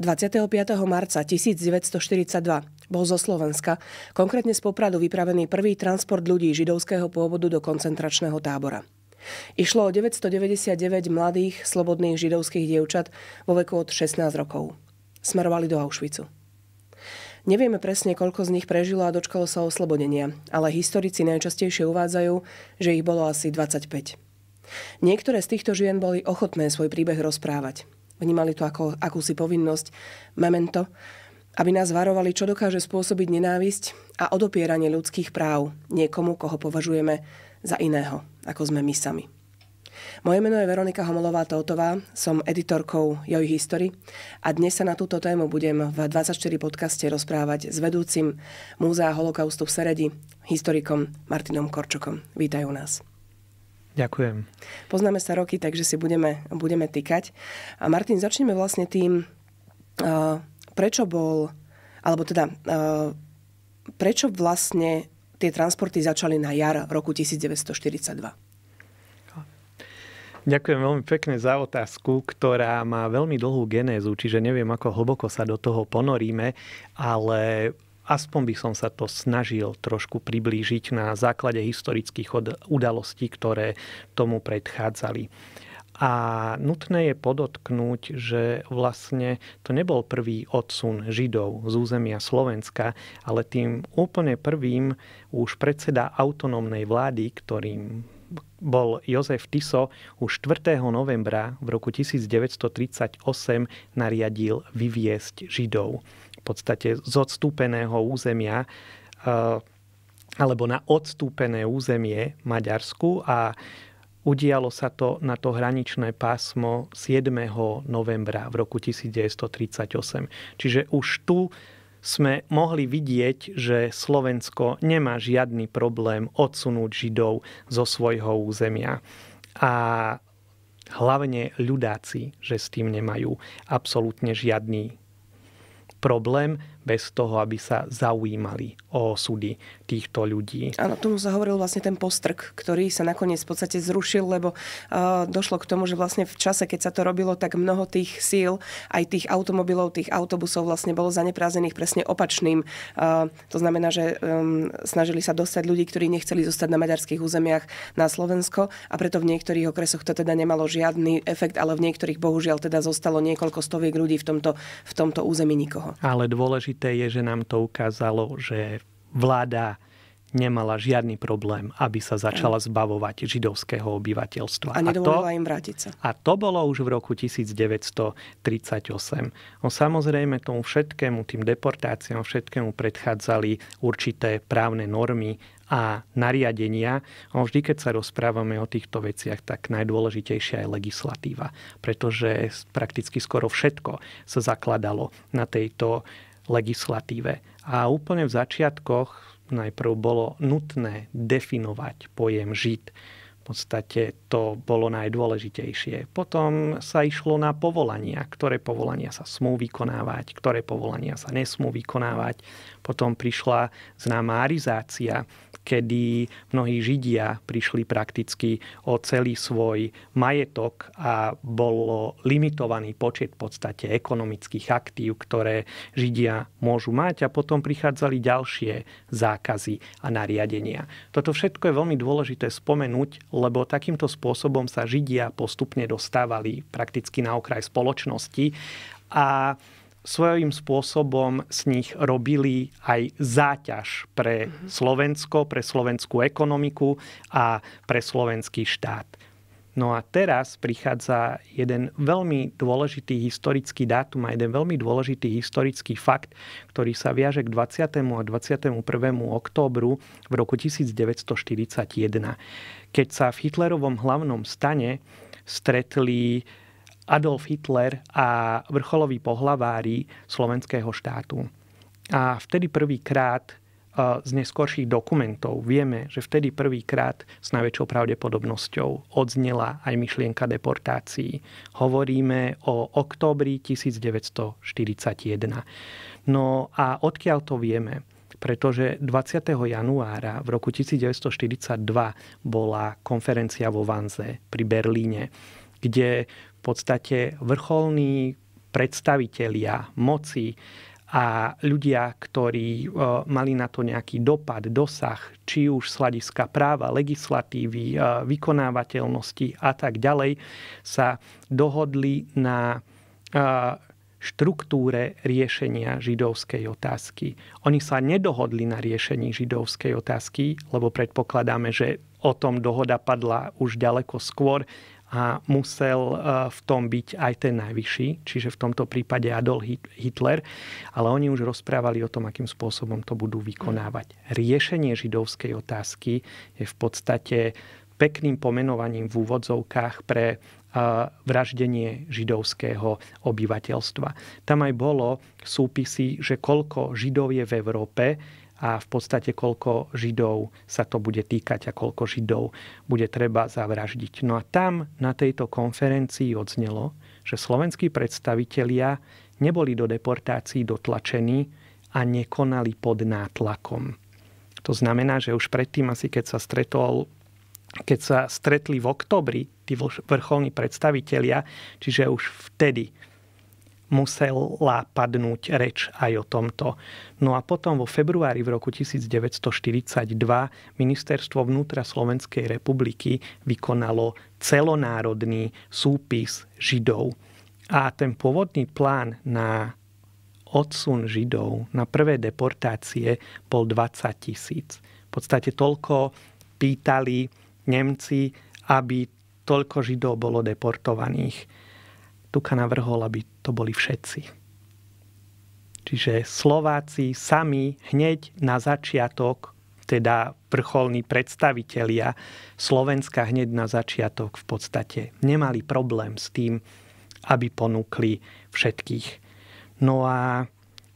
25. marca 1942 bol zo Slovenska, konkrétne z Popradu vypravený prvý transport ľudí židovského pôvodu do koncentračného tábora. Išlo o 999 mladých, slobodných židovských dievčat vo veku od 16 rokov. Smerovali do Auschwitzu. Nevieme presne, koľko z nich prežilo a dočkalo sa oslobodenia, ale historici najčastejšie uvádzajú, že ich bolo asi 25. Niektoré z týchto žien boli ochotné svoj príbeh rozprávať. Vnímali to ako akúsi povinnosť, memento, aby nás varovali, čo dokáže spôsobiť nenávisť a odopieranie ľudských práv niekomu, koho považujeme za iného, ako sme my sami. Moje meno je Veronika homolová Totová, som editorkou Joj History a dnes sa na túto tému budem v 24 podcaste rozprávať s vedúcim Múzea holokaustu v Seredi, historikom Martinom Korčokom. Vítajú nás. Ďakujem. Poznáme sa roky, takže si budeme, budeme týkať. A Martin, začneme vlastne tým, eh, prečo bol, alebo teda, eh, prečo vlastne tie transporty začali na jar roku 1942? Ďakujem veľmi pekne za otázku, ktorá má veľmi dlhú genézu, čiže neviem, ako hlboko sa do toho ponoríme, ale aspoň by som sa to snažil trošku priblížiť na základe historických udalostí, ktoré tomu predchádzali. A nutné je podotknúť, že vlastne to nebol prvý odsun Židov z územia Slovenska, ale tým úplne prvým už predseda autonómnej vlády, ktorým bol Jozef Tiso už 4. novembra v roku 1938 nariadil vyviesť Židov v podstate z odstúpeného územia e, alebo na odstúpené územie Maďarsku a Udialo sa to na to hraničné pásmo 7. novembra v roku 1938. Čiže už tu sme mohli vidieť, že Slovensko nemá žiadny problém odsunúť Židov zo svojho územia. A hlavne ľudáci, že s tým nemajú absolútne žiadny problém bez toho, aby sa zaujímali o súdy týchto ľudí. Áno, tomu sa hovoril vlastne ten postrk, ktorý sa nakoniec v podstate zrušil, lebo uh, došlo k tomu, že vlastne v čase, keď sa to robilo, tak mnoho tých síl, aj tých automobilov, tých autobusov vlastne bolo zaneprázených presne opačným. Uh, to znamená, že um, snažili sa dostať ľudí, ktorí nechceli zostať na maďarských územiach na Slovensko a preto v niektorých okresoch to teda nemalo žiadny efekt, ale v niektorých bohužiaľ teda zostalo niekoľko stoviek ľudí v tomto, v tomto území nikoho. Ale dôležité dôležité je, že nám to ukázalo, že vláda nemala žiadny problém, aby sa začala zbavovať židovského obyvateľstva. A nedovolila im vrátiť sa. A to bolo už v roku 1938. No, samozrejme tomu všetkému, tým deportáciám, všetkému predchádzali určité právne normy a nariadenia. No, vždy, keď sa rozprávame o týchto veciach, tak najdôležitejšia je legislatíva, pretože prakticky skoro všetko sa zakladalo na tejto legislatíve. A úplne v začiatkoch najprv bolo nutné definovať pojem žid. V podstate to bolo najdôležitejšie. Potom sa išlo na povolania, ktoré povolania sa smú vykonávať, ktoré povolania sa nesmú vykonávať. Potom prišla známa arizácia, kedy mnohí Židia prišli prakticky o celý svoj majetok a bol limitovaný počet v podstate ekonomických aktív, ktoré Židia môžu mať a potom prichádzali ďalšie zákazy a nariadenia. Toto všetko je veľmi dôležité spomenúť, lebo takýmto spôsobom sa Židia postupne dostávali prakticky na okraj spoločnosti a svojím spôsobom z nich robili aj záťaž pre mhm. Slovensko, pre slovenskú ekonomiku a pre slovenský štát. No a teraz prichádza jeden veľmi dôležitý historický dátum a jeden veľmi dôležitý historický fakt, ktorý sa viaže k 20. a 21. októbru v roku 1941, keď sa v Hitlerovom hlavnom stane stretli Adolf Hitler a vrcholoví pohlavári slovenského štátu. A vtedy prvýkrát e, z neskorších dokumentov vieme, že vtedy prvýkrát s najväčšou pravdepodobnosťou odznela aj myšlienka deportácií. Hovoríme o októbri 1941. No a odkiaľ to vieme? pretože 20. januára v roku 1942 bola konferencia vo Vanze pri Berlíne, kde v podstate vrcholní predstavitelia moci a ľudia, ktorí e, mali na to nejaký dopad, dosah, či už z hľadiska práva, legislatívy, e, vykonávateľnosti a tak ďalej, sa dohodli na e, štruktúre riešenia židovskej otázky. Oni sa nedohodli na riešení židovskej otázky, lebo predpokladáme, že o tom dohoda padla už ďaleko skôr, a musel e, v tom byť aj ten najvyšší, čiže v tomto prípade Adolf Hitler, ale oni už rozprávali o tom, akým spôsobom to budú vykonávať. Riešenie židovskej otázky je v podstate pekným pomenovaním v úvodzovkách pre e, vraždenie židovského obyvateľstva. Tam aj bolo súpisy, že koľko židov je v Európe, a v podstate koľko Židov sa to bude týkať a koľko Židov bude treba zavraždiť. No a tam na tejto konferencii odznelo, že slovenskí predstavitelia neboli do deportácií dotlačení a nekonali pod nátlakom. To znamená, že už predtým asi keď sa stretol keď sa stretli v oktobri tí vrcholní predstavitelia, čiže už vtedy musela padnúť reč aj o tomto. No a potom vo februári v roku 1942 ministerstvo vnútra Slovenskej republiky vykonalo celonárodný súpis Židov. A ten pôvodný plán na odsun Židov na prvé deportácie bol 20 tisíc. V podstate toľko pýtali Nemci, aby toľko Židov bolo deportovaných Tuka navrhol, aby to boli všetci. Čiže Slováci sami hneď na začiatok, teda vrcholní predstavitelia Slovenska hneď na začiatok v podstate nemali problém s tým, aby ponúkli všetkých. No a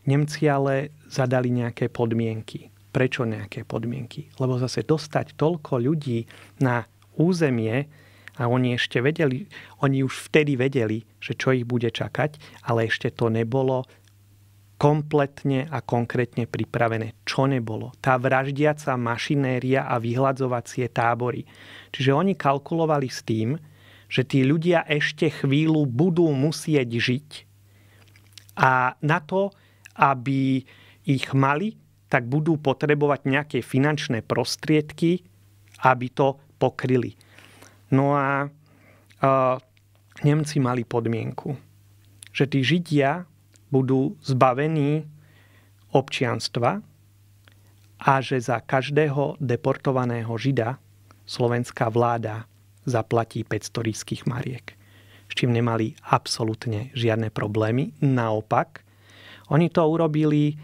Nemci ale zadali nejaké podmienky. Prečo nejaké podmienky? Lebo zase dostať toľko ľudí na územie, a oni ešte vedeli, oni už vtedy vedeli, že čo ich bude čakať, ale ešte to nebolo kompletne a konkrétne pripravené. Čo nebolo? Tá vraždiaca mašinéria a vyhľadzovacie tábory. Čiže oni kalkulovali s tým, že tí ľudia ešte chvíľu budú musieť žiť a na to, aby ich mali, tak budú potrebovať nejaké finančné prostriedky, aby to pokryli. No a e, Nemci mali podmienku, že tí Židia budú zbavení občianstva a že za každého deportovaného Žida slovenská vláda zaplatí 500 rískych mariek. S čím nemali absolútne žiadne problémy. Naopak, oni to urobili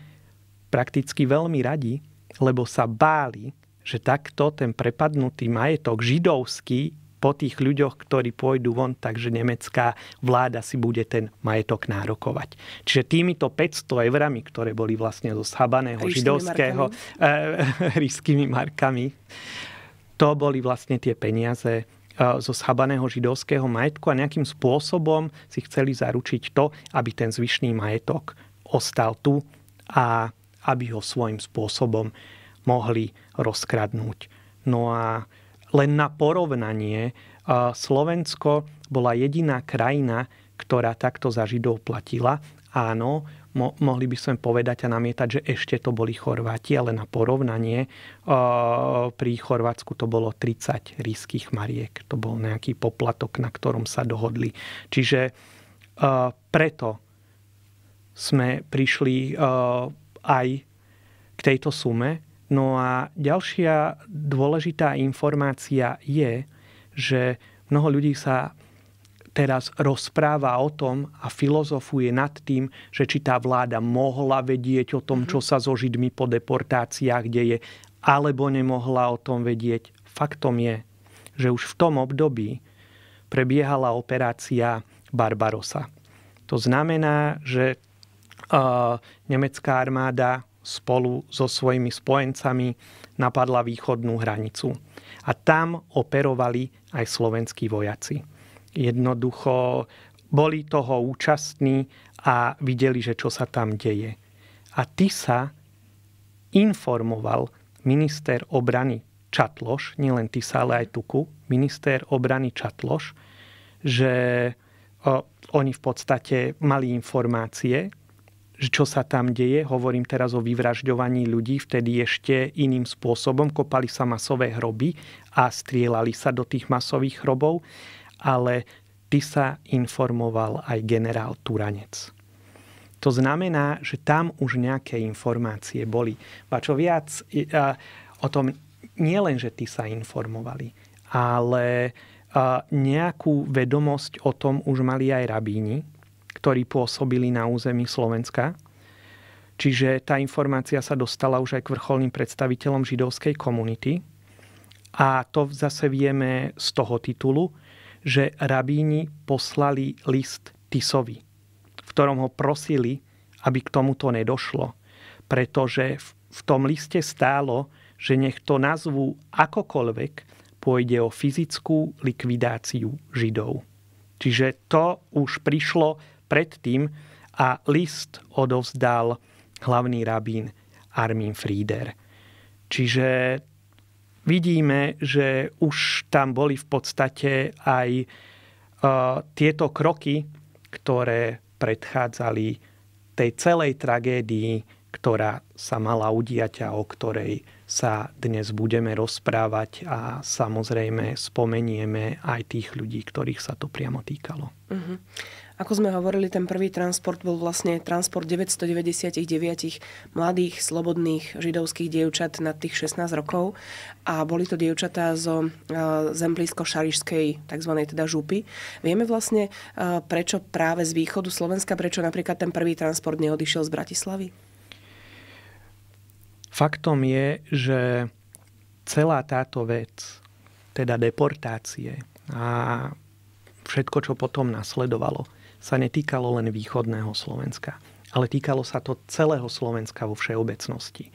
prakticky veľmi radi, lebo sa báli, že takto ten prepadnutý majetok židovský po tých ľuďoch, ktorí pôjdu von, takže nemecká vláda si bude ten majetok nárokovať. Čiže týmito 500 eurami, ktoré boli vlastne zo schabaného židovského markami. markami, to boli vlastne tie peniaze e, zo schabaného židovského majetku a nejakým spôsobom si chceli zaručiť to, aby ten zvyšný majetok ostal tu a aby ho svojím spôsobom mohli rozkradnúť. No a len na porovnanie, Slovensko bola jediná krajina, ktorá takto za Židov platila. Áno, mo- mohli by sme povedať a namietať, že ešte to boli Chorváti, ale na porovnanie e, pri Chorvátsku to bolo 30 rískych mariek. To bol nejaký poplatok, na ktorom sa dohodli. Čiže e, preto sme prišli e, aj k tejto sume, No a ďalšia dôležitá informácia je, že mnoho ľudí sa teraz rozpráva o tom a filozofuje nad tým, že či tá vláda mohla vedieť o tom, mhm. čo sa so Židmi po deportáciách deje, alebo nemohla o tom vedieť. Faktom je, že už v tom období prebiehala operácia Barbarosa. To znamená, že uh, nemecká armáda spolu so svojimi spojencami napadla východnú hranicu. A tam operovali aj slovenskí vojaci. Jednoducho boli toho účastní a videli, že čo sa tam deje. A ty sa informoval minister obrany Čatloš, nielen ty sa, ale aj Tuku, minister obrany Čatloš, že o, oni v podstate mali informácie čo sa tam deje. Hovorím teraz o vyvražďovaní ľudí, vtedy ešte iným spôsobom. Kopali sa masové hroby a strieľali sa do tých masových hrobov, ale ty sa informoval aj generál Turanec. To znamená, že tam už nejaké informácie boli. A čo viac, o tom nie len, že ty sa informovali, ale nejakú vedomosť o tom už mali aj rabíni, ktorí pôsobili na území Slovenska. Čiže tá informácia sa dostala už aj k vrcholným predstaviteľom židovskej komunity. A to zase vieme z toho titulu, že rabíni poslali list Tisovi, v ktorom ho prosili, aby k tomuto nedošlo. Pretože v tom liste stálo, že nech to nazvu akokoľvek, pôjde o fyzickú likvidáciu Židov. Čiže to už prišlo predtým a list odovzdal hlavný rabín Armin Frieder. Čiže vidíme, že už tam boli v podstate aj e, tieto kroky, ktoré predchádzali tej celej tragédii, ktorá sa mala udiať a o ktorej sa dnes budeme rozprávať a samozrejme spomenieme aj tých ľudí, ktorých sa to priamo týkalo. Uh-huh. Ako sme hovorili, ten prvý transport bol vlastne transport 999 mladých, slobodných židovských dievčat nad tých 16 rokov a boli to dievčatá zo e, zemblízko šarišskej tzv. teda župy. Vieme vlastne, e, prečo práve z východu Slovenska, prečo napríklad ten prvý transport neodišiel z Bratislavy? Faktom je, že celá táto vec, teda deportácie a všetko, čo potom nasledovalo, sa netýkalo len východného Slovenska, ale týkalo sa to celého Slovenska vo všeobecnosti.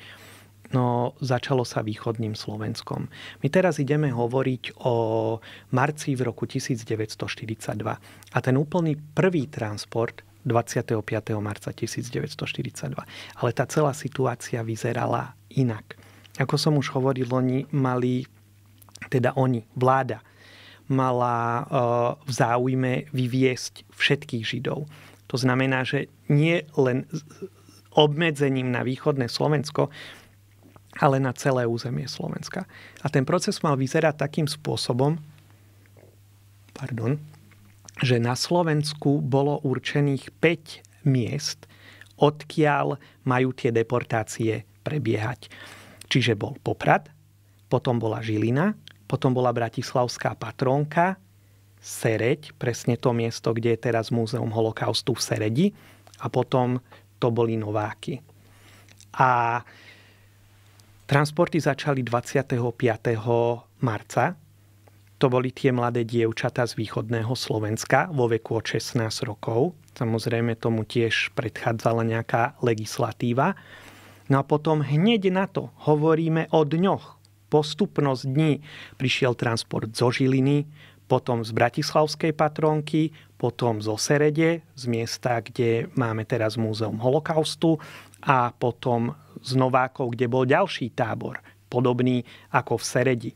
No, začalo sa východným Slovenskom. My teraz ideme hovoriť o marci v roku 1942 a ten úplný prvý transport 25. marca 1942. Ale tá celá situácia vyzerala inak. Ako som už hovoril, oni mali, teda oni, vláda, mala eh, v záujme vyviesť všetkých Židov. To znamená, že nie len obmedzením na východné Slovensko, ale na celé územie Slovenska. A ten proces mal vyzerať takým spôsobom, pardon, že na Slovensku bolo určených 5 miest, odkiaľ majú tie deportácie prebiehať. Čiže bol Poprad, potom bola Žilina, potom bola bratislavská patronka, Sereď, presne to miesto, kde je teraz Múzeum holokaustu v Seredi. A potom to boli Nováky. A transporty začali 25. marca. To boli tie mladé dievčatá z východného Slovenska vo veku od 16 rokov. Samozrejme tomu tiež predchádzala nejaká legislatíva. No a potom hneď na to hovoríme o dňoch, postupnosť dní prišiel transport zo Žiliny, potom z Bratislavskej patronky, potom zo Serede, z miesta, kde máme teraz Múzeum holokaustu a potom z Novákov, kde bol ďalší tábor, podobný ako v Seredi.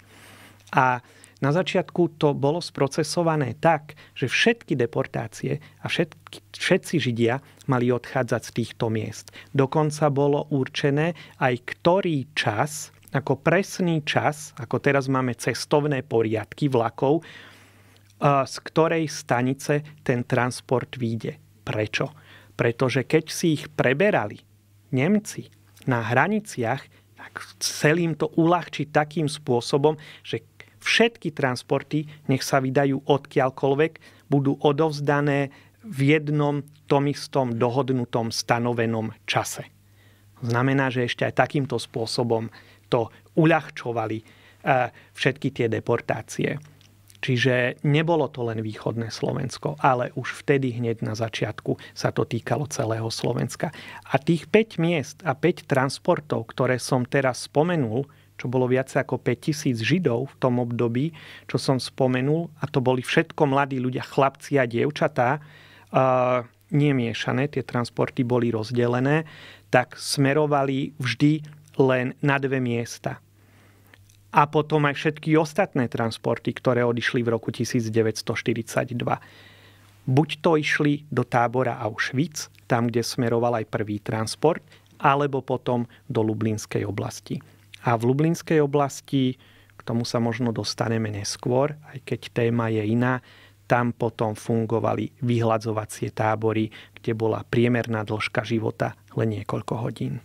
A na začiatku to bolo sprocesované tak, že všetky deportácie a všetky, všetci Židia mali odchádzať z týchto miest. Dokonca bolo určené aj ktorý čas ako presný čas, ako teraz máme cestovné poriadky vlakov, z ktorej stanice ten transport vyjde. Prečo? Pretože keď si ich preberali Nemci na hraniciach, tak celým to uľahčiť takým spôsobom, že všetky transporty, nech sa vydajú odkiaľkoľvek, budú odovzdané v jednom tom istom dohodnutom stanovenom čase. Znamená, že ešte aj takýmto spôsobom to uľahčovali eh, všetky tie deportácie. Čiže nebolo to len východné Slovensko, ale už vtedy hneď na začiatku sa to týkalo celého Slovenska. A tých 5 miest a 5 transportov, ktoré som teraz spomenul, čo bolo viac ako 5000 Židov v tom období, čo som spomenul, a to boli všetko mladí ľudia, chlapci a dievčatá, uh, nemiešané, tie transporty boli rozdelené, tak smerovali vždy len na dve miesta. A potom aj všetky ostatné transporty, ktoré odišli v roku 1942. Buď to išli do tábora Auschwitz, tam, kde smeroval aj prvý transport, alebo potom do Lublinskej oblasti. A v Lublinskej oblasti, k tomu sa možno dostaneme neskôr, aj keď téma je iná, tam potom fungovali vyhľadzovacie tábory, kde bola priemerná dĺžka života len niekoľko hodín.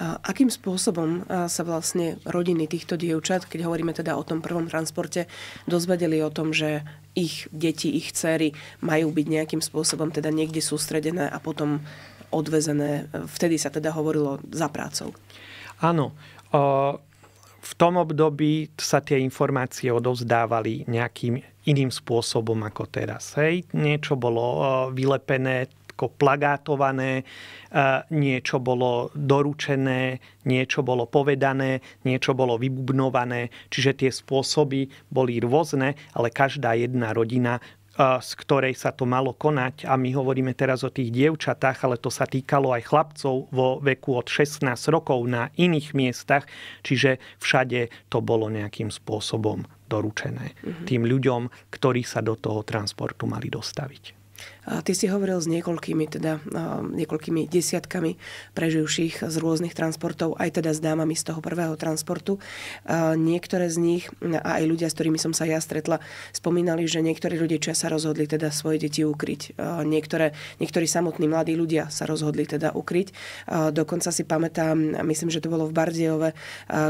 Akým spôsobom sa vlastne rodiny týchto dievčat, keď hovoríme teda o tom prvom transporte, dozvedeli o tom, že ich deti, ich céry majú byť nejakým spôsobom teda niekde sústredené a potom odvezené. Vtedy sa teda hovorilo za prácou. Áno. V tom období sa tie informácie odovzdávali nejakým iným spôsobom ako teraz. Hej, niečo bolo vylepené všetko plagátované, e, niečo bolo doručené, niečo bolo povedané, niečo bolo vybubnované. Čiže tie spôsoby boli rôzne, ale každá jedna rodina e, z ktorej sa to malo konať a my hovoríme teraz o tých dievčatách, ale to sa týkalo aj chlapcov vo veku od 16 rokov na iných miestach, čiže všade to bolo nejakým spôsobom doručené mm-hmm. tým ľuďom, ktorí sa do toho transportu mali dostaviť. Ty si hovoril s niekoľkými, teda niekoľkými desiatkami preživších z rôznych transportov, aj teda s dámami z toho prvého transportu. Niektoré z nich, a aj ľudia, s ktorými som sa ja stretla, spomínali, že niektorí rodičia sa rozhodli teda svoje deti ukryť. Niektoré, niektorí samotní mladí ľudia sa rozhodli teda ukryť. Dokonca si pamätám, myslím, že to bolo v Bardiejove,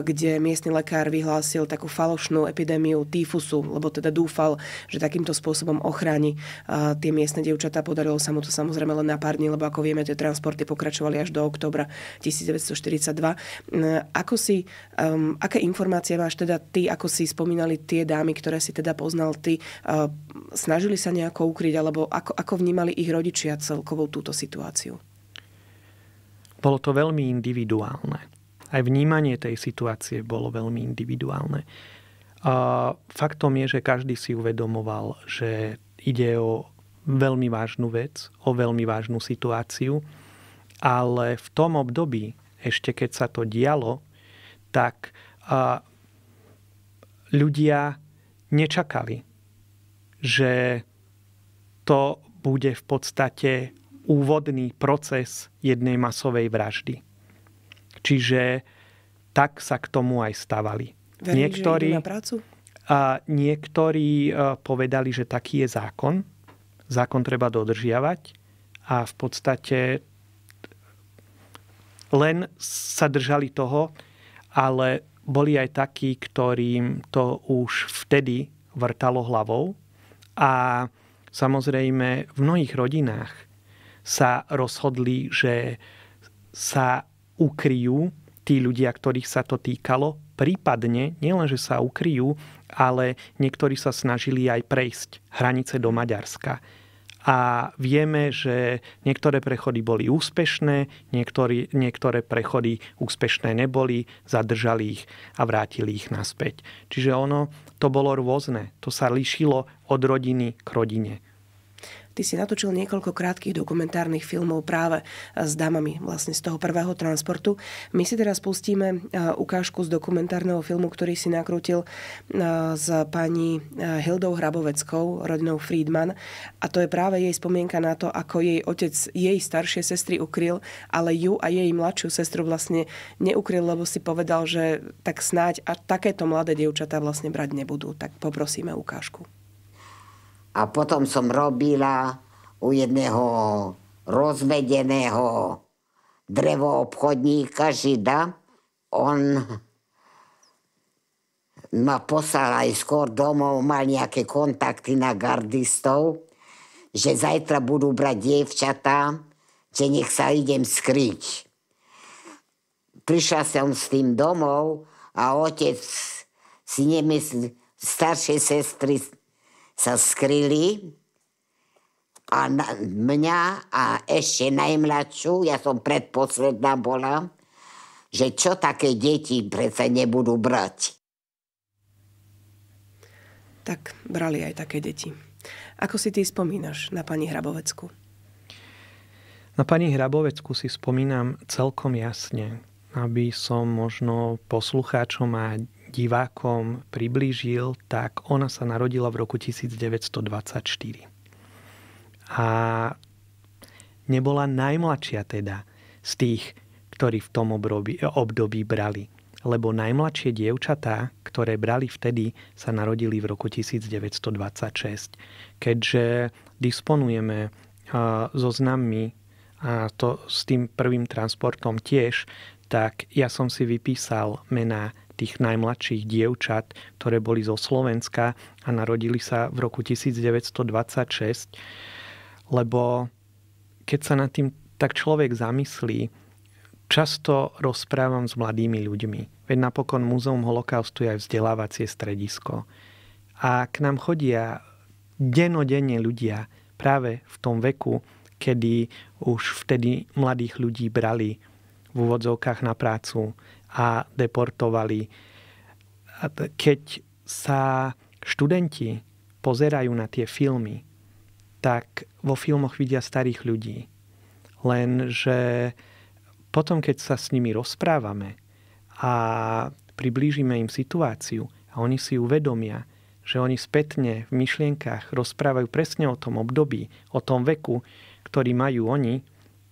kde miestny lekár vyhlásil takú falošnú epidémiu týfusu, lebo teda dúfal, že takýmto spôsobom ochráni tie miestne dievčatá dievčatá. Podarilo sa mu to samozrejme len na pár dní, lebo ako vieme, tie transporty pokračovali až do oktobra 1942. Hm, ako si, um, aké informácie máš teda ty, ako si spomínali tie dámy, ktoré si teda poznal ty, uh, snažili sa nejako ukryť, alebo ako, ako vnímali ich rodičia celkovou túto situáciu? Bolo to veľmi individuálne. Aj vnímanie tej situácie bolo veľmi individuálne. A faktom je, že každý si uvedomoval, že ide o veľmi vážnu vec, o veľmi vážnu situáciu, ale v tom období, ešte keď sa to dialo, tak a, ľudia nečakali, že to bude v podstate úvodný proces jednej masovej vraždy. Čiže tak sa k tomu aj stavali. Verím, niektorí, že na prácu? A niektorí e, povedali, že taký je zákon, zákon treba dodržiavať a v podstate len sa držali toho, ale boli aj takí, ktorým to už vtedy vrtalo hlavou a samozrejme v mnohých rodinách sa rozhodli, že sa ukryjú tí ľudia, ktorých sa to týkalo Prípadne nielenže sa ukryjú, ale niektorí sa snažili aj prejsť hranice do Maďarska. A vieme, že niektoré prechody boli úspešné, niektorí, niektoré prechody úspešné neboli, zadržali ich a vrátili ich naspäť. Čiže ono to bolo rôzne. To sa lišilo od rodiny k rodine. Ty si natočil niekoľko krátkých dokumentárnych filmov práve eh, s dámami vlastne z toho prvého transportu. My si teraz pustíme eh, ukážku z dokumentárneho filmu, ktorý si nakrútil eh, s pani Hildou Hraboveckou, rodinou Friedman. A to je práve jej spomienka na to, ako jej otec jej staršie sestry ukryl, ale ju a jej mladšiu sestru vlastne neukryl, lebo si povedal, že tak snáď a takéto mladé dievčatá vlastne brať nebudú. Tak poprosíme ukážku a potom som robila u jedného rozvedeného drevoobchodníka Žida. On ma poslal aj skôr domov, mal nejaké kontakty na gardistov, že zajtra budú brať dievčatá, že nech sa idem skryť. Prišla som s tým domov a otec si nemyslí, staršie sestry sa skryli a na, mňa a ešte najmladšiu, ja som predposledná bola, že čo také deti predsa nebudú brať. Tak brali aj také deti. Ako si ty spomínaš na pani Hrabovecku? Na pani Hrabovecku si spomínam celkom jasne, aby som možno poslucháčom a divákom priblížil, tak ona sa narodila v roku 1924. A nebola najmladšia teda z tých, ktorí v tom období, období brali. Lebo najmladšie dievčatá, ktoré brali vtedy, sa narodili v roku 1926. Keďže disponujeme so so a to s tým prvým transportom tiež, tak ja som si vypísal mená tých najmladších dievčat, ktoré boli zo Slovenska a narodili sa v roku 1926. Lebo keď sa nad tým tak človek zamyslí, často rozprávam s mladými ľuďmi. Veď napokon Múzeum holokaustu je aj vzdelávacie stredisko. A k nám chodia denodenne ľudia práve v tom veku, kedy už vtedy mladých ľudí brali v úvodzovkách na prácu, a deportovali. Keď sa študenti pozerajú na tie filmy, tak vo filmoch vidia starých ľudí. Lenže potom, keď sa s nimi rozprávame a priblížime im situáciu a oni si uvedomia, že oni spätne v myšlienkach rozprávajú presne o tom období, o tom veku, ktorý majú oni,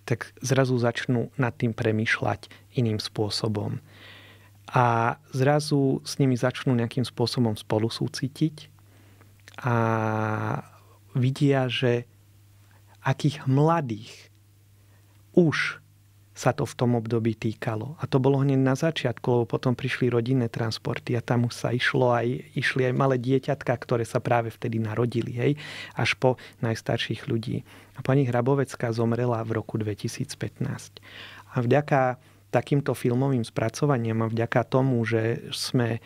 tak zrazu začnú nad tým premýšľať iným spôsobom. A zrazu s nimi začnú nejakým spôsobom spolu súcitiť a vidia, že akých mladých už sa to v tom období týkalo. A to bolo hneď na začiatku, lebo potom prišli rodinné transporty a tam už sa išlo aj, išli aj malé dieťatka, ktoré sa práve vtedy narodili, hej, až po najstarších ľudí. A pani Hrabovecká zomrela v roku 2015. A vďaka takýmto filmovým spracovaniam a vďaka tomu, že sme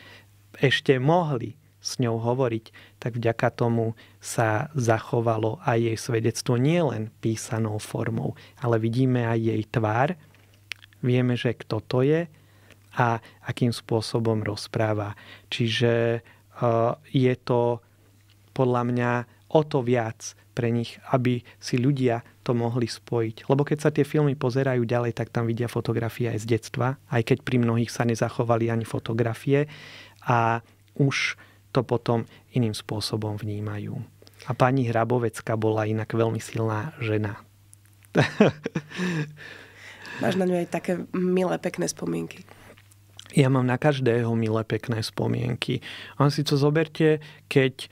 ešte mohli s ňou hovoriť, tak vďaka tomu sa zachovalo aj jej svedectvo nielen písanou formou, ale vidíme aj jej tvár, vieme, že kto to je a akým spôsobom rozpráva. Čiže e, je to podľa mňa o to viac pre nich, aby si ľudia to mohli spojiť. Lebo keď sa tie filmy pozerajú ďalej, tak tam vidia fotografie aj z detstva, aj keď pri mnohých sa nezachovali ani fotografie. A už to potom iným spôsobom vnímajú. A pani Hrabovecka bola inak veľmi silná žena. Máš na ňu aj také milé, pekné spomienky. Ja mám na každého milé, pekné spomienky. On si to zoberte, keď e,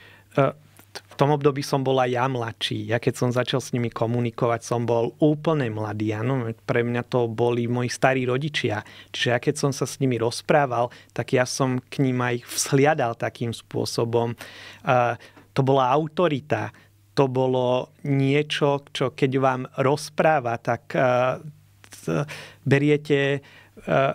tom období som bol aj ja mladší. Ja keď som začal s nimi komunikovať, som bol úplne mladý. Áno, pre mňa to boli moji starí rodičia. Čiže ja keď som sa s nimi rozprával, tak ja som k ním aj vzhliadal takým spôsobom. Uh, to bola autorita. To bolo niečo, čo keď vám rozpráva, tak uh, beriete uh,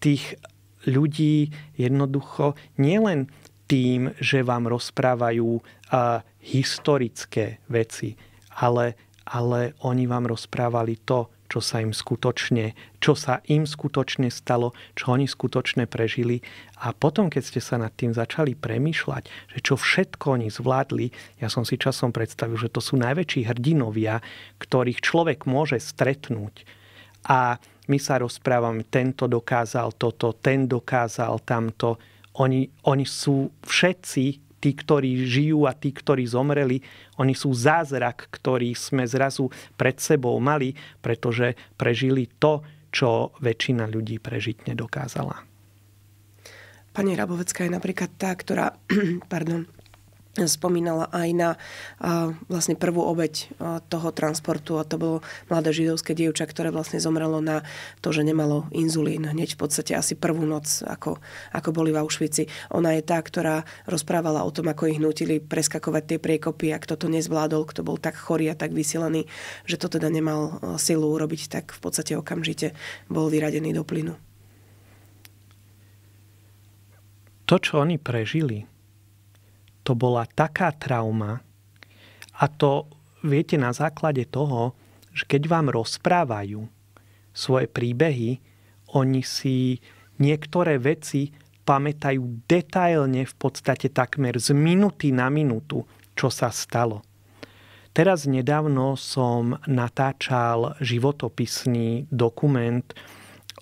tých ľudí jednoducho nielen tým, že vám rozprávajú uh, historické veci, ale, ale oni vám rozprávali to, čo sa im skutočne, čo sa im skutočne stalo, čo oni skutočne prežili. A potom, keď ste sa nad tým začali premýšľať, že čo všetko oni zvládli, ja som si časom predstavil, že to sú najväčší hrdinovia, ktorých človek môže stretnúť. A my sa rozprávame, tento dokázal toto, ten dokázal tamto. Oni, oni sú všetci tí, ktorí žijú a tí, ktorí zomreli, oni sú zázrak, ktorý sme zrazu pred sebou mali, pretože prežili to, čo väčšina ľudí prežiť nedokázala. Pani Rabovecká je napríklad tá, ktorá pardon, spomínala aj na vlastne prvú obeď toho transportu a to bolo mladé židovské dievča, ktoré vlastne zomrelo na to, že nemalo inzulín hneď v podstate asi prvú noc, ako, ako boli v Auschwitzi. Ona je tá, ktorá rozprávala o tom, ako ich nutili preskakovať tie priekopy a kto to nezvládol, kto bol tak chorý a tak vysielaný, že to teda nemal silu urobiť, tak v podstate okamžite bol vyradený do plynu. To, čo oni prežili, to bola taká trauma a to viete na základe toho, že keď vám rozprávajú svoje príbehy, oni si niektoré veci pamätajú detailne v podstate takmer z minuty na minútu, čo sa stalo. Teraz nedávno som natáčal životopisný dokument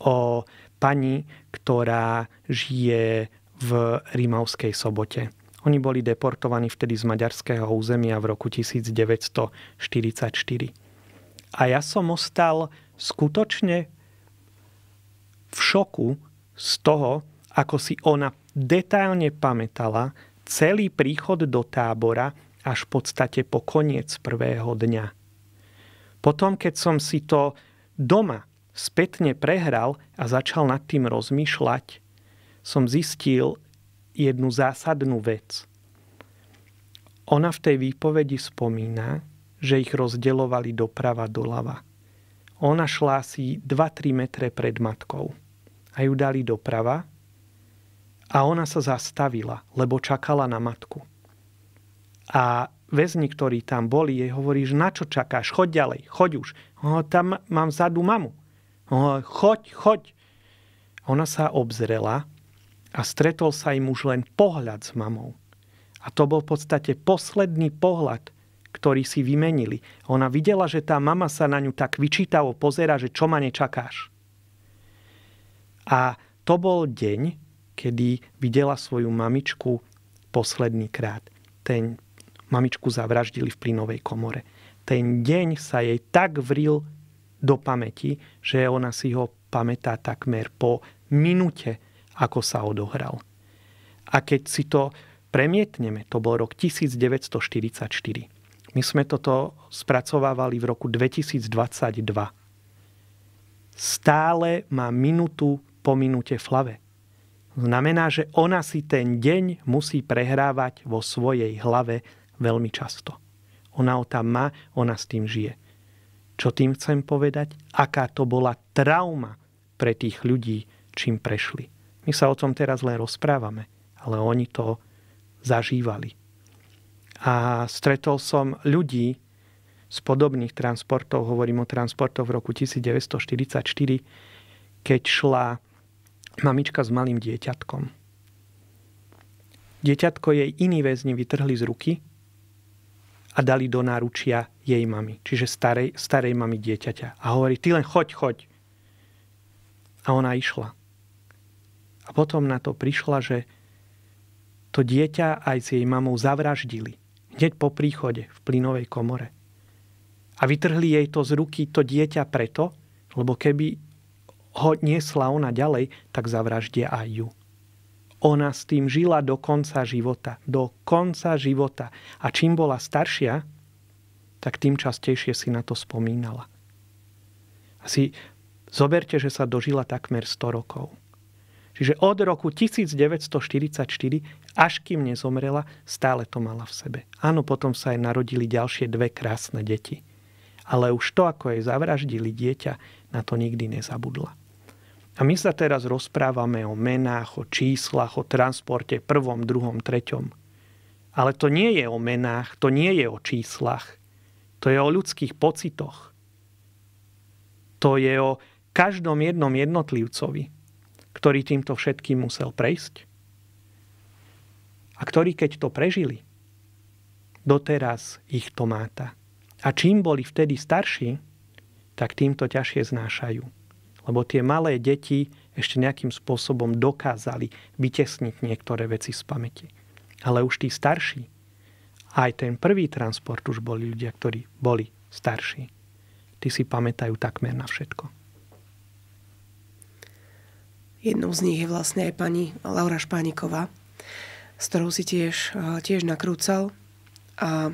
o pani, ktorá žije v Rímavskej sobote. Oni boli deportovaní vtedy z maďarského územia v roku 1944. A ja som ostal skutočne v šoku z toho, ako si ona detailne pamätala celý príchod do tábora až v podstate po koniec prvého dňa. Potom, keď som si to doma spätne prehral a začal nad tým rozmýšľať, som zistil, jednu zásadnú vec. Ona v tej výpovedi spomína, že ich rozdelovali doprava doľava. Ona šla si 2-3 metre pred matkou a ju dali doprava a ona sa zastavila, lebo čakala na matku. A väzni, ktorí tam boli, jej hovorí, že na čo čakáš, choď ďalej, choď už. O, no, tam mám vzadu mamu. O, no, choď, choď. Ona sa obzrela a stretol sa im už len pohľad s mamou. A to bol v podstate posledný pohľad, ktorý si vymenili. Ona videla, že tá mama sa na ňu tak vyčítavo pozera, že čo ma nečakáš. A to bol deň, kedy videla svoju mamičku posledný krát. Ten mamičku zavraždili v plynovej komore. Ten deň sa jej tak vril do pamäti, že ona si ho pamätá takmer po minúte ako sa odohral. A keď si to premietneme, to bol rok 1944. My sme toto spracovávali v roku 2022. Stále má minutu po minúte v hlave. Znamená, že ona si ten deň musí prehrávať vo svojej hlave veľmi často. Ona ho tam má, ona s tým žije. Čo tým chcem povedať? Aká to bola trauma pre tých ľudí, čím prešli. My sa o tom teraz len rozprávame, ale oni to zažívali. A stretol som ľudí z podobných transportov, hovorím o transportoch v roku 1944, keď šla mamička s malým dieťatkom. Dieťatko jej iní väzni vytrhli z ruky a dali do náručia jej mami, čiže starej, starej mami dieťaťa. A hovorí, ty len choď, choď. A ona išla. A potom na to prišla, že to dieťa aj s jej mamou zavraždili. Hneď po príchode v plynovej komore. A vytrhli jej to z ruky, to dieťa preto, lebo keby ho niesla ona ďalej, tak zavraždia aj ju. Ona s tým žila do konca života. Do konca života. A čím bola staršia, tak tým častejšie si na to spomínala. Asi zoberte, že sa dožila takmer 100 rokov. Čiže od roku 1944, až kým nezomrela, stále to mala v sebe. Áno, potom sa aj narodili ďalšie dve krásne deti. Ale už to, ako jej zavraždili dieťa, na to nikdy nezabudla. A my sa teraz rozprávame o menách, o číslach, o transporte prvom, druhom, treťom. Ale to nie je o menách, to nie je o číslach. To je o ľudských pocitoch. To je o každom jednom jednotlivcovi ktorý týmto všetkým musel prejsť a ktorí, keď to prežili, doteraz ich to máta. A čím boli vtedy starší, tak týmto ťažšie znášajú. Lebo tie malé deti ešte nejakým spôsobom dokázali vytesniť niektoré veci z pamäti. Ale už tí starší, aj ten prvý transport už boli ľudia, ktorí boli starší. Tí si pamätajú takmer na všetko. Jednou z nich je vlastne aj pani Laura Špániková, s ktorou si tiež, eh, tiež nakrúcal. A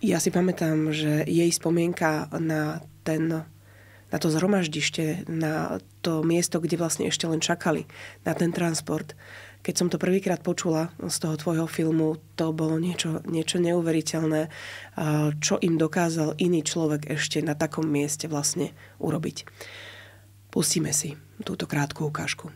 ja si pamätám, že jej spomienka na, ten, na to zhromaždište, na to miesto, kde vlastne ešte len čakali na ten transport, keď som to prvýkrát počula z toho tvojho filmu, to bolo niečo, niečo neuveriteľné, eh, čo im dokázal iný človek ešte na takom mieste vlastne urobiť. Pustíme si túto krátku ukážku.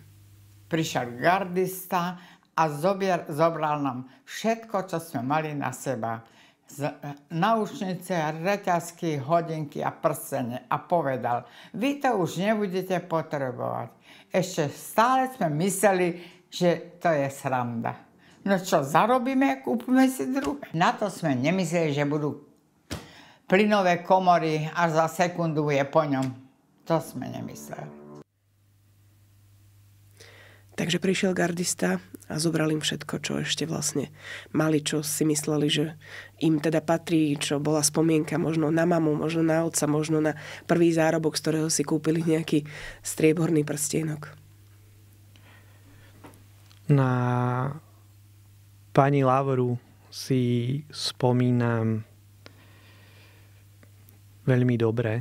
Prišiel gardista a zobier, zobral nám všetko, čo sme mali na seba. Z, e, naušnice, reťazky, hodinky a prsene a povedal, vy to už nebudete potrebovať. Ešte stále sme mysleli, že to je sranda. No čo, zarobíme, kúpime si druhé. Na to sme nemysleli, že budú plynové komory a za sekundu je po ňom to sme nemysleli. Takže prišiel gardista a zobral im všetko, čo ešte vlastne mali, čo si mysleli, že im teda patrí, čo bola spomienka možno na mamu, možno na otca, možno na prvý zárobok, z ktorého si kúpili nejaký strieborný prstienok. Na pani Lavoru si spomínam veľmi dobre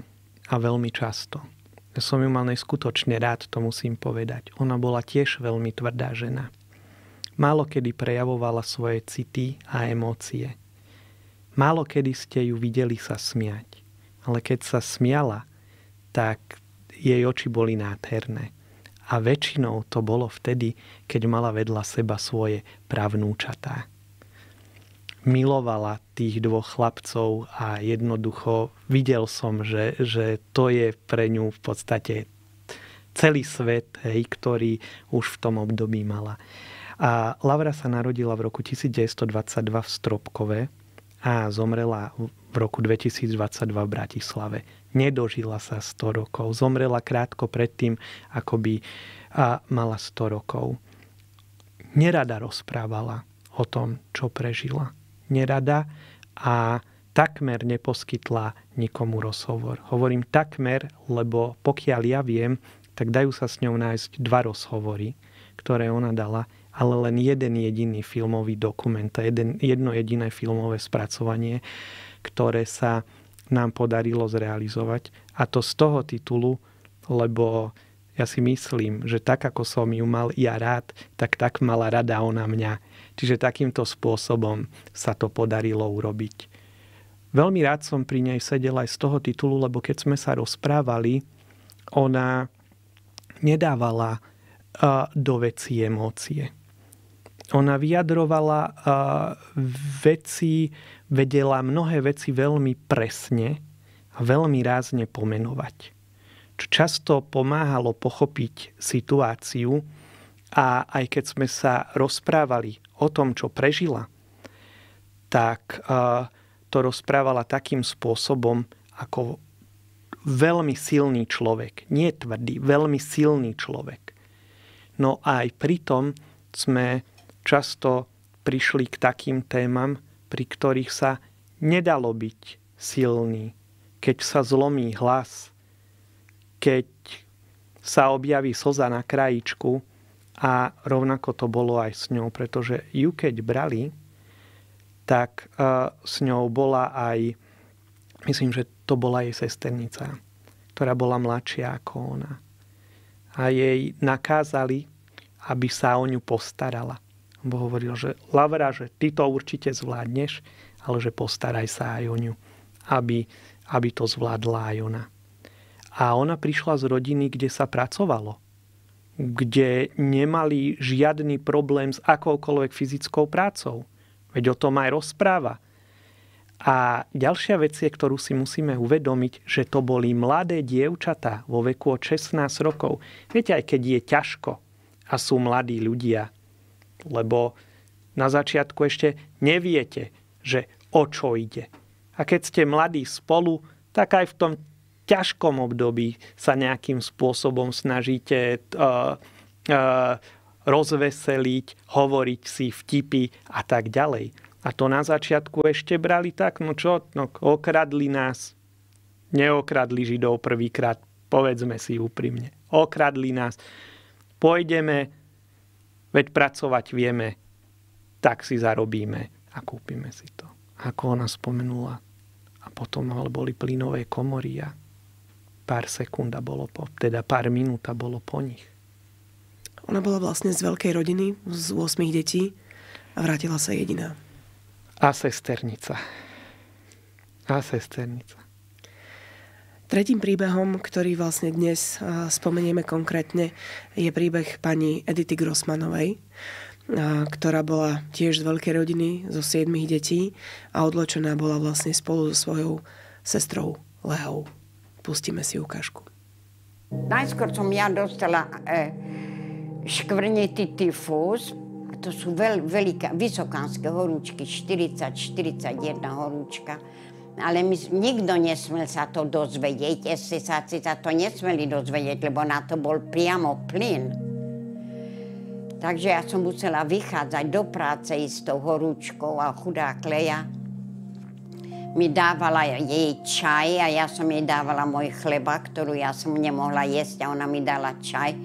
a veľmi často ja som ju mal neskutočne rád, to musím povedať. Ona bola tiež veľmi tvrdá žena. Málo kedy prejavovala svoje city a emócie. Málo kedy ste ju videli sa smiať. Ale keď sa smiala, tak jej oči boli nádherné. A väčšinou to bolo vtedy, keď mala vedľa seba svoje pravnúčatá milovala tých dvoch chlapcov a jednoducho videl som, že, že to je pre ňu v podstate celý svet, hej, ktorý už v tom období mala. A Lavra sa narodila v roku 1922 v Stropkove a zomrela v roku 2022 v Bratislave. Nedožila sa 100 rokov. Zomrela krátko predtým, ako by mala 100 rokov. Nerada rozprávala o tom, čo prežila nerada a takmer neposkytla nikomu rozhovor. Hovorím takmer, lebo pokiaľ ja viem, tak dajú sa s ňou nájsť dva rozhovory, ktoré ona dala, ale len jeden jediný filmový dokument, jeden, jedno jediné filmové spracovanie, ktoré sa nám podarilo zrealizovať. A to z toho titulu, lebo ja si myslím, že tak, ako som ju mal ja rád, tak tak mala rada ona mňa. Čiže takýmto spôsobom sa to podarilo urobiť. Veľmi rád som pri nej sedel aj z toho titulu, lebo keď sme sa rozprávali, ona nedávala e, do veci emócie. Ona vyjadrovala e, veci, vedela mnohé veci veľmi presne a veľmi rázne pomenovať. Čo často pomáhalo pochopiť situáciu a aj keď sme sa rozprávali o tom, čo prežila, tak e, to rozprávala takým spôsobom, ako veľmi silný človek. Nie tvrdý, veľmi silný človek. No a aj pritom sme často prišli k takým témam, pri ktorých sa nedalo byť silný. Keď sa zlomí hlas, keď sa objaví slza na krajičku, a rovnako to bolo aj s ňou, pretože ju keď brali, tak e, s ňou bola aj, myslím, že to bola jej sesternica, ktorá bola mladšia ako ona. A jej nakázali, aby sa o ňu postarala. Boh hovoril, že Lavra, že ty to určite zvládneš, ale že postaraj sa aj o ňu, aby, aby to zvládla aj ona. A ona prišla z rodiny, kde sa pracovalo kde nemali žiadny problém s akoukoľvek fyzickou prácou. Veď o tom aj rozpráva. A ďalšia vec je, ktorú si musíme uvedomiť, že to boli mladé dievčatá vo veku od 16 rokov. Viete, aj keď je ťažko a sú mladí ľudia, lebo na začiatku ešte neviete, že o čo ide. A keď ste mladí spolu, tak aj v tom ťažkom období sa nejakým spôsobom snažíte uh, uh, rozveseliť, hovoriť si vtipy a tak ďalej. A to na začiatku ešte brali tak, no čo, no, okradli nás, neokradli Židov prvýkrát, povedzme si úprimne, okradli nás, pôjdeme, veď pracovať vieme, tak si zarobíme a kúpime si to. Ako ona spomenula. A potom ale boli plynové komory a pár sekúnd a bolo po, teda pár minút a bolo po nich. Ona bola vlastne z veľkej rodiny, z 8 detí a vrátila sa jediná. A sesternica. A sesternica. Tretím príbehom, ktorý vlastne dnes spomenieme konkrétne, je príbeh pani Edity Grossmanovej, ktorá bola tiež z veľkej rodiny, zo siedmých detí a odločená bola vlastne spolu so svojou sestrou Lehou. Pustíme si ukážku. Najskôr som ja dostala e, škvrnitý tyfus, to sú veľ, veľká, vysokánske horúčky, 40-41 horúčka. Ale my, nikto nesmel sa to dozvedieť, jestli sa, si sa to nesmeli dozvedieť, lebo na to bol priamo plyn. Takže ja som musela vychádzať do práce s tou horúčkou a chudá kleja mi dávala jej čaj a ja som jej dávala môj chleba, ktorú ja som nemohla jesť a ona mi dala čaj.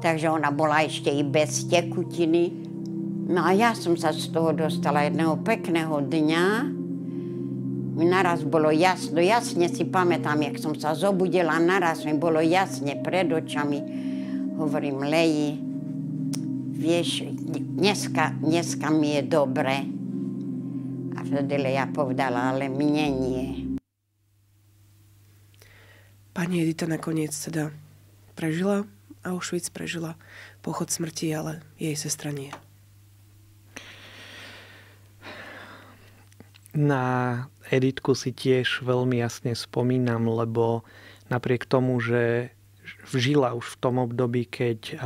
Takže ona bola ešte i bez tekutiny. No a ja som sa z toho dostala jedného pekného dňa. Mi naraz bolo jasno, jasne si pamätám, jak som sa zobudila, naraz mi bolo jasne pred očami. Hovorím Leji, vieš, dneska, dneska mi je dobre. A vtedy ja povedala, ale mne nie. Pani Edita nakoniec teda prežila a Auschwitz prežila pochod smrti, ale jej sestra nie. Na Editku si tiež veľmi jasne spomínam, lebo napriek tomu, že žila už v tom období, keď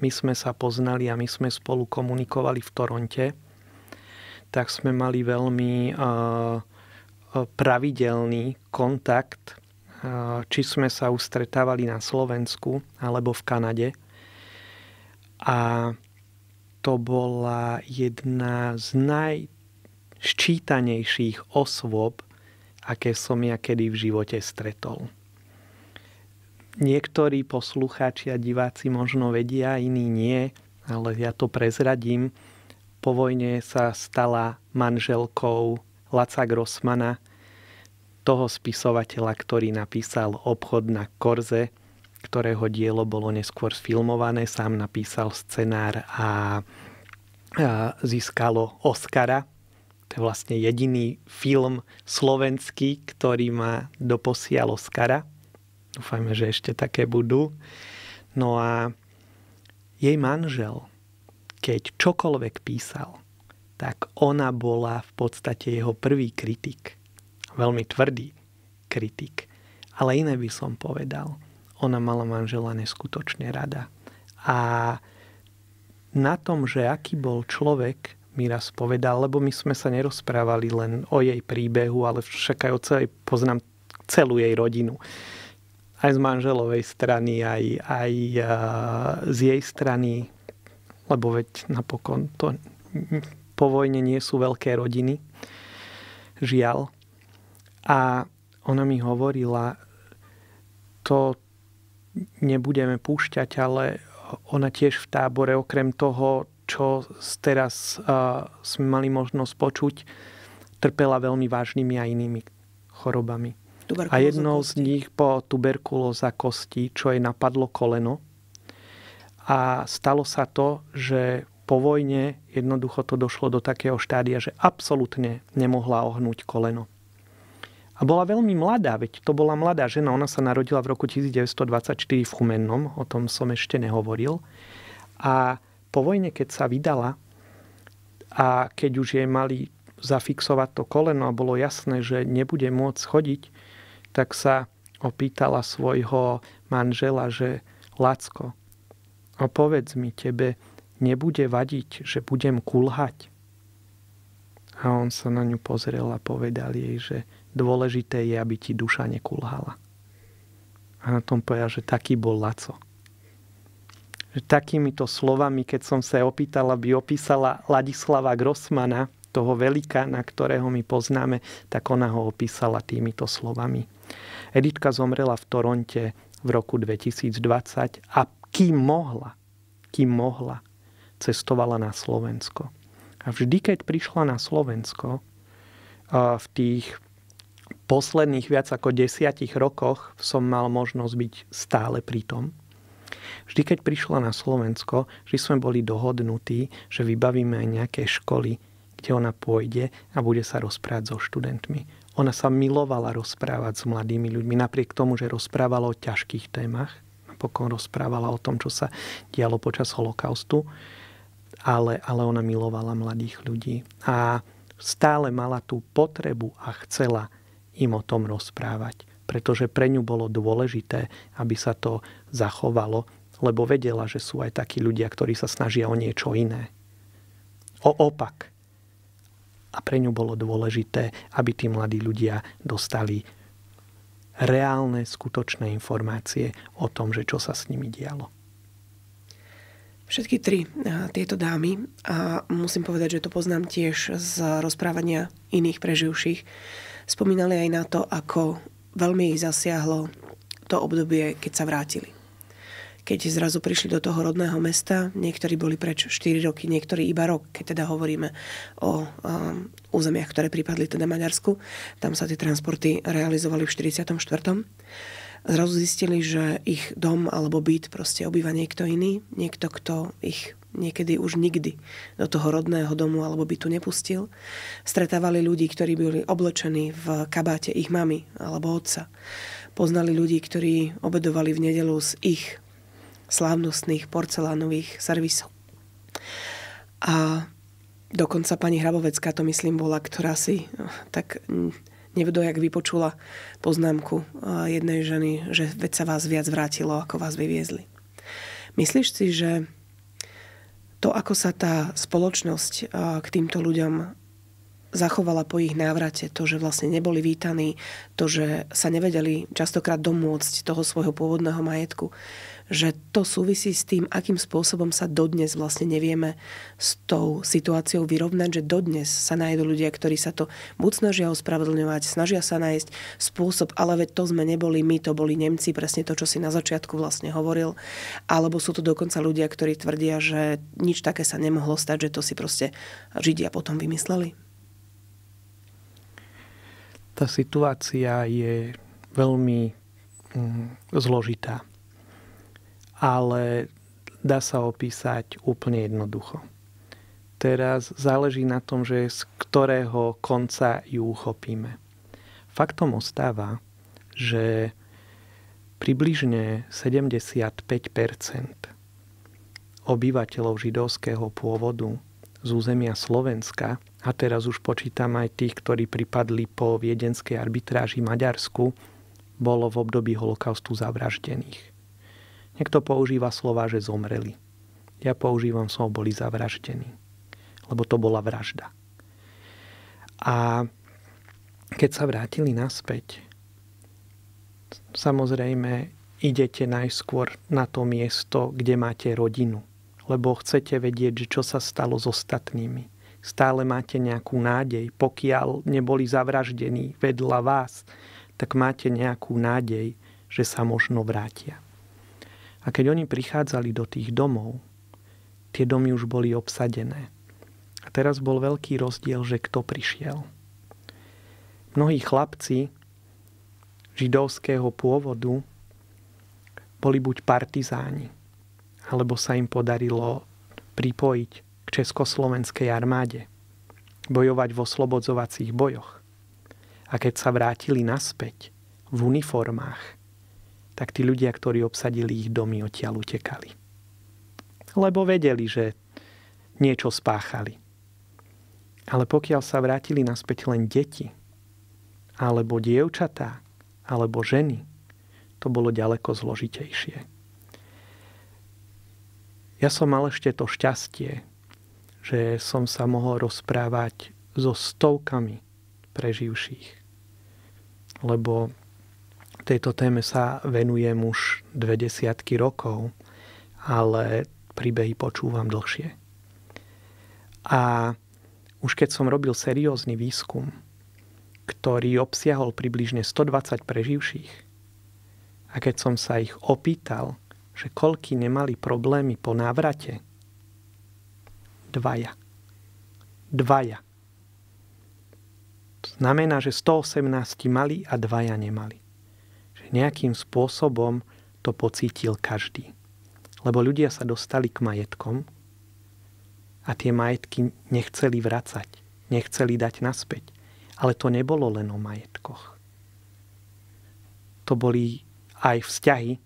my sme sa poznali a my sme spolu komunikovali v Toronte, tak sme mali veľmi pravidelný kontakt, či sme sa ustretávali na Slovensku alebo v Kanade. A to bola jedna z najščítanejších osôb, aké som ja kedy v živote stretol. Niektorí poslucháči a diváci možno vedia, iní nie, ale ja to prezradím po vojne sa stala manželkou Laca Grossmana, toho spisovateľa, ktorý napísal obchod na Korze, ktorého dielo bolo neskôr sfilmované, sám napísal scenár a získalo Oscara. To je vlastne jediný film slovenský, ktorý má doposiaľ Oscara. Dúfajme, že ešte také budú. No a jej manžel, keď čokoľvek písal, tak ona bola v podstate jeho prvý kritik. Veľmi tvrdý kritik. Ale iné by som povedal. Ona mala manžela neskutočne rada. A na tom, že aký bol človek, mi raz povedal, lebo my sme sa nerozprávali len o jej príbehu, ale však aj o celej, poznám celú jej rodinu. Aj z manželovej strany, aj, aj eh, z jej strany lebo veď napokon to po vojne nie sú veľké rodiny, žiaľ. A ona mi hovorila, to nebudeme púšťať, ale ona tiež v tábore, okrem toho, čo teraz uh, sme mali možnosť počuť, trpela veľmi vážnymi a inými chorobami. A jednou z nich po tuberkulóza kosti, čo jej napadlo koleno, a stalo sa to, že po vojne jednoducho to došlo do takého štádia, že absolútne nemohla ohnúť koleno. A bola veľmi mladá, veď to bola mladá žena, ona sa narodila v roku 1924 v Chumennom, o tom som ešte nehovoril. A po vojne, keď sa vydala a keď už jej mali zafixovať to koleno a bolo jasné, že nebude môcť chodiť, tak sa opýtala svojho manžela, že Lacko, a povedz mi, tebe nebude vadiť, že budem kulhať? A on sa na ňu pozrel a povedal jej, že dôležité je, aby ti duša nekulhala. A na tom povedal, že taký bol Laco. Že takýmito slovami, keď som sa opýtal, by opísala Ladislava Grossmana, toho na ktorého my poznáme, tak ona ho opísala týmito slovami. Editka zomrela v Toronte v roku 2020 a kým mohla, kým mohla, cestovala na Slovensko. A vždy, keď prišla na Slovensko, v tých posledných viac ako desiatich rokoch som mal možnosť byť stále pri tom. Vždy, keď prišla na Slovensko, že sme boli dohodnutí, že vybavíme aj nejaké školy, kde ona pôjde a bude sa rozprávať so študentmi. Ona sa milovala rozprávať s mladými ľuďmi, napriek tomu, že rozprávala o ťažkých témach napokon rozprávala o tom, čo sa dialo počas holokaustu, ale, ale ona milovala mladých ľudí a stále mala tú potrebu a chcela im o tom rozprávať, pretože pre ňu bolo dôležité, aby sa to zachovalo, lebo vedela, že sú aj takí ľudia, ktorí sa snažia o niečo iné. O opak. A pre ňu bolo dôležité, aby tí mladí ľudia dostali reálne, skutočné informácie o tom, že čo sa s nimi dialo. Všetky tri tieto dámy, a musím povedať, že to poznám tiež z rozprávania iných preživších, spomínali aj na to, ako veľmi ich zasiahlo to obdobie, keď sa vrátili keď zrazu prišli do toho rodného mesta. Niektorí boli preč 4 roky, niektorí iba rok, keď teda hovoríme o um, územiach, ktoré pripadli teda Maďarsku. Tam sa tie transporty realizovali v 44. Zrazu zistili, že ich dom alebo byt proste obýva niekto iný, niekto, kto ich niekedy už nikdy do toho rodného domu alebo by tu nepustil. Stretávali ľudí, ktorí boli oblečení v kabáte ich mamy alebo otca. Poznali ľudí, ktorí obedovali v nedelu s ich slávnostných porcelánových servisov. A dokonca pani Hrabovecká, to myslím, bola, ktorá si no, tak mm, jak vypočula poznámku jednej ženy, že veď sa vás viac vrátilo, ako vás vyviezli. Myslíš si, že to, ako sa tá spoločnosť k týmto ľuďom zachovala po ich návrate, to, že vlastne neboli vítaní, to, že sa nevedeli častokrát domôcť toho svojho pôvodného majetku, že to súvisí s tým, akým spôsobom sa dodnes vlastne nevieme s tou situáciou vyrovnať, že dodnes sa nájdú ľudia, ktorí sa to buď snažia ospravedlňovať, snažia sa nájsť spôsob, ale veď to sme neboli my, to boli Nemci, presne to, čo si na začiatku vlastne hovoril, alebo sú to dokonca ľudia, ktorí tvrdia, že nič také sa nemohlo stať, že to si proste Židia potom vymysleli? tá situácia je veľmi mm, zložitá. Ale dá sa opísať úplne jednoducho. Teraz záleží na tom, že z ktorého konca ju uchopíme. Faktom ostáva, že približne 75 obyvateľov židovského pôvodu z územia Slovenska a teraz už počítam aj tých, ktorí pripadli po viedenskej arbitráži Maďarsku, bolo v období holokaustu zavraždených. Niekto používa slova, že zomreli. Ja používam slovo boli zavraždení, lebo to bola vražda. A keď sa vrátili naspäť, samozrejme idete najskôr na to miesto, kde máte rodinu lebo chcete vedieť, že čo sa stalo s ostatnými. Stále máte nejakú nádej, pokiaľ neboli zavraždení vedľa vás, tak máte nejakú nádej, že sa možno vrátia. A keď oni prichádzali do tých domov, tie domy už boli obsadené. A teraz bol veľký rozdiel, že kto prišiel. Mnohí chlapci židovského pôvodu boli buď partizáni, alebo sa im podarilo pripojiť k československej armáde, bojovať v oslobodzovacích bojoch. A keď sa vrátili naspäť v uniformách, tak tí ľudia, ktorí obsadili ich domy, odtiaľ utekali. Lebo vedeli, že niečo spáchali. Ale pokiaľ sa vrátili naspäť len deti, alebo dievčatá, alebo ženy, to bolo ďaleko zložitejšie. Ja som mal ešte to šťastie, že som sa mohol rozprávať so stovkami preživších. Lebo tejto téme sa venujem už dve desiatky rokov, ale príbehy počúvam dlhšie. A už keď som robil seriózny výskum, ktorý obsiahol približne 120 preživších, a keď som sa ich opýtal, že koľky nemali problémy po návrate? Dvaja. Dvaja. To znamená, že 118 mali a dvaja nemali. Že nejakým spôsobom to pocítil každý. Lebo ľudia sa dostali k majetkom a tie majetky nechceli vracať, nechceli dať naspäť. Ale to nebolo len o majetkoch. To boli aj vzťahy,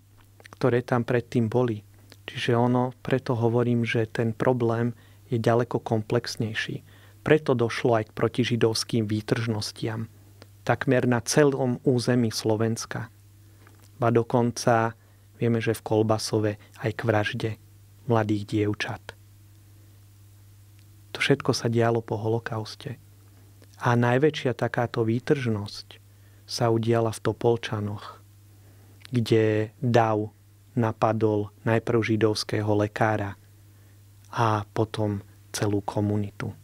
ktoré tam predtým boli. Čiže ono, preto hovorím, že ten problém je ďaleko komplexnejší. Preto došlo aj k protižidovským výtržnostiam. Takmer na celom území Slovenska. A dokonca vieme, že v Kolbasove aj k vražde mladých dievčat. To všetko sa dialo po holokauste. A najväčšia takáto výtržnosť sa udiala v Topolčanoch, kde Dav, napadol najprv židovského lekára a potom celú komunitu.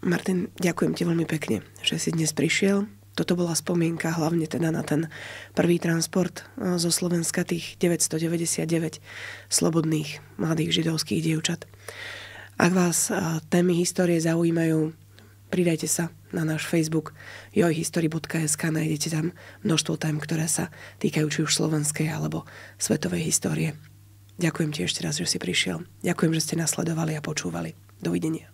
Martin, ďakujem ti veľmi pekne, že si dnes prišiel. Toto bola spomienka hlavne teda na ten prvý transport e, zo Slovenska tých 999 slobodných mladých židovských dievčat. Ak vás e, témy histórie zaujímajú, pridajte sa na náš Facebook jojhistory.sk nájdete tam množstvo tém, ktoré sa týkajú či už slovenskej alebo svetovej histórie. Ďakujem ti ešte raz, že si prišiel. Ďakujem, že ste nasledovali a počúvali. Dovidenia.